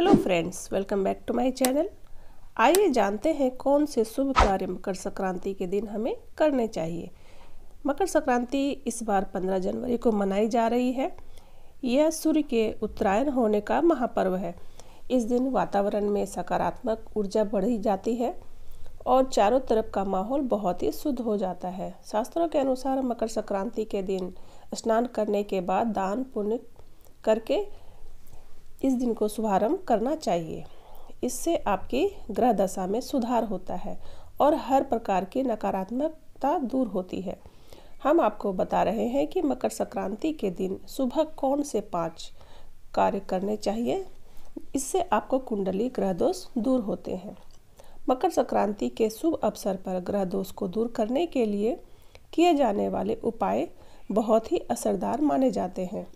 hello friends welcome back to my channel आइए जानते हैं कौन से शुभ कार्य मकर संक्रांति के दिन हमें करने चाहिए मकर संक्रांति इस बार 15 जनवरी को मनाई जा रही है यह सूर्य के उत्तरायण होने का महापर्व है इस दिन वातावरण में सकारात्मक ऊर्जा बढ़ी जाती है और चारों तरफ का माहौल बहुत ही शुद्ध हो जाता है शास्त्रों के अनुसार मकर संक्रांति के दिन स्नान करने के बाद दान पुण्य करके इस दिन को शुभारंभ करना चाहिए इससे आपकी ग्रह दशा में सुधार होता है और हर प्रकार की नकारात्मकता दूर होती है हम आपको बता रहे हैं कि मकर संक्रांति के दिन सुबह कौन से पांच कार्य करने चाहिए इससे आपको कुंडली ग्रह दोष दूर होते हैं मकर संक्रांति के शुभ अवसर पर ग्रह दोष को दूर करने के लिए किए जाने वाले उपाय बहुत ही असरदार माने जाते हैं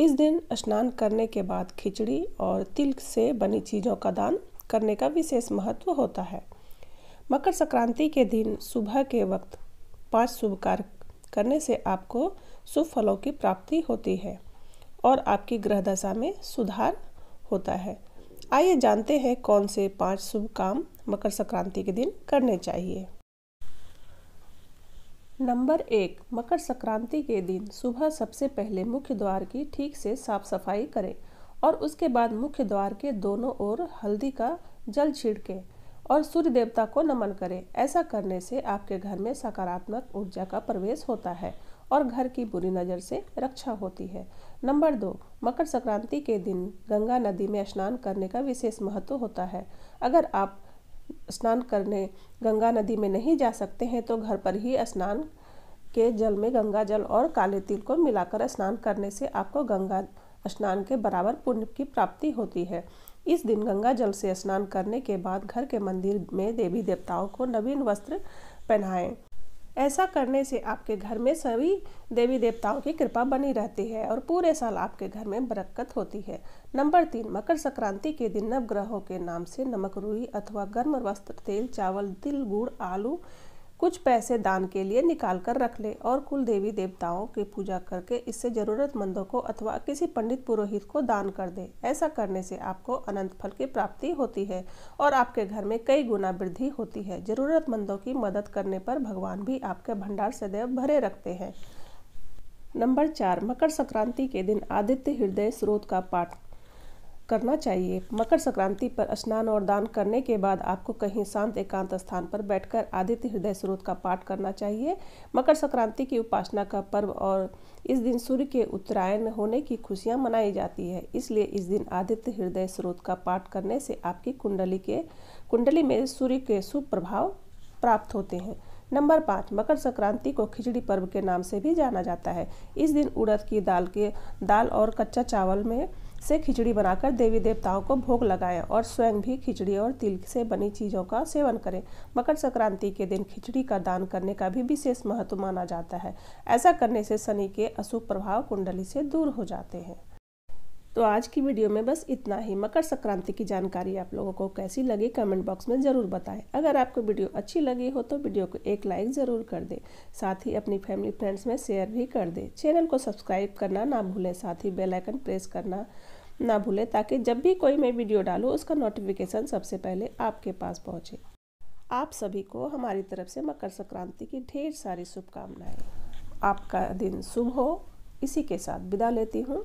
इस दिन स्नान करने के बाद खिचड़ी और तिल से बनी चीज़ों का दान करने का विशेष महत्व होता है मकर संक्रांति के दिन सुबह के वक्त पांच शुभ कार्य करने से आपको शुभ फलों की प्राप्ति होती है और आपकी ग्रह दशा में सुधार होता है आइए जानते हैं कौन से पांच शुभ काम मकर संक्रांति के दिन करने चाहिए नंबर एक मकर संक्रांति के दिन सुबह सबसे पहले मुख्य द्वार की ठीक से साफ सफाई करें और उसके बाद मुख्य द्वार के दोनों ओर हल्दी का जल छिड़कें और सूर्य देवता को नमन करें ऐसा करने से आपके घर में सकारात्मक ऊर्जा का प्रवेश होता है और घर की बुरी नज़र से रक्षा होती है नंबर दो मकर संक्रांति के दिन गंगा नदी में स्नान करने का विशेष महत्व होता है अगर आप स्नान करने गंगा नदी में नहीं जा सकते हैं तो घर पर ही स्नान के जल में गंगा जल और काले तिल को मिलाकर स्नान करने से आपको गंगा स्नान के बराबर पुण्य की प्राप्ति होती है इस दिन गंगा जल से स्नान करने के बाद घर के मंदिर में देवी देवताओं को नवीन वस्त्र पहनाएं ऐसा करने से आपके घर में सभी देवी देवताओं की कृपा बनी रहती है और पूरे साल आपके घर में बरकत होती है नंबर तीन मकर संक्रांति के दिन नवग्रहों के नाम से नमक रूई अथवा गर्म वस्त्र तेल चावल तिल गुड़ आलू कुछ पैसे दान के लिए निकाल कर रख ले और कुल देवी देवताओं की पूजा करके इससे ज़रूरतमंदों को अथवा किसी पंडित पुरोहित को दान कर दे ऐसा करने से आपको अनंत फल की प्राप्ति होती है और आपके घर में कई गुना वृद्धि होती है ज़रूरतमंदों की मदद करने पर भगवान भी आपके भंडार सदैव भरे रखते हैं नंबर चार मकर संक्रांति के दिन आदित्य हृदय स्रोत का पाठ करना चाहिए मकर संक्रांति पर स्नान और दान करने के बाद आपको कहीं शांत एकांत स्थान पर बैठकर आदित्य हृदय स्रोत का पाठ करना चाहिए मकर संक्रांति की उपासना का पर्व और इस दिन सूर्य के उत्तरायण होने की खुशियां मनाई जाती है इसलिए इस दिन आदित्य हृदय स्रोत का पाठ करने से आपकी कुंडली के कुंडली में सूर्य के शुभ प्रभाव प्राप्त होते हैं नंबर पाँच मकर संक्रांति को खिचड़ी पर्व के नाम से भी जाना जाता है इस दिन उड़द की दाल के दाल और कच्चा चावल में से खिचड़ी बनाकर देवी देवताओं को भोग लगाएं और स्वयं भी खिचड़ी और तिल से बनी चीज़ों का सेवन करें मकर संक्रांति के दिन खिचड़ी का दान करने का भी विशेष महत्व माना जाता है ऐसा करने से शनि के अशुभ प्रभाव कुंडली से दूर हो जाते हैं तो आज की वीडियो में बस इतना ही मकर संक्रांति की जानकारी आप लोगों को कैसी लगी कमेंट बॉक्स में ज़रूर बताएं अगर आपको वीडियो अच्छी लगी हो तो वीडियो को एक लाइक ज़रूर कर दें साथ ही अपनी फैमिली फ्रेंड्स में शेयर भी कर दें चैनल को सब्सक्राइब करना ना भूलें साथ ही बेलाइकन प्रेस करना ना भूलें ताकि जब भी कोई मैं वीडियो डालूँ उसका नोटिफिकेशन सबसे पहले आपके पास पहुँचे आप सभी को हमारी तरफ से मकर संक्रांति की ढेर सारी शुभकामनाएँ आपका दिन शुभ हो इसी के साथ विदा लेती हूँ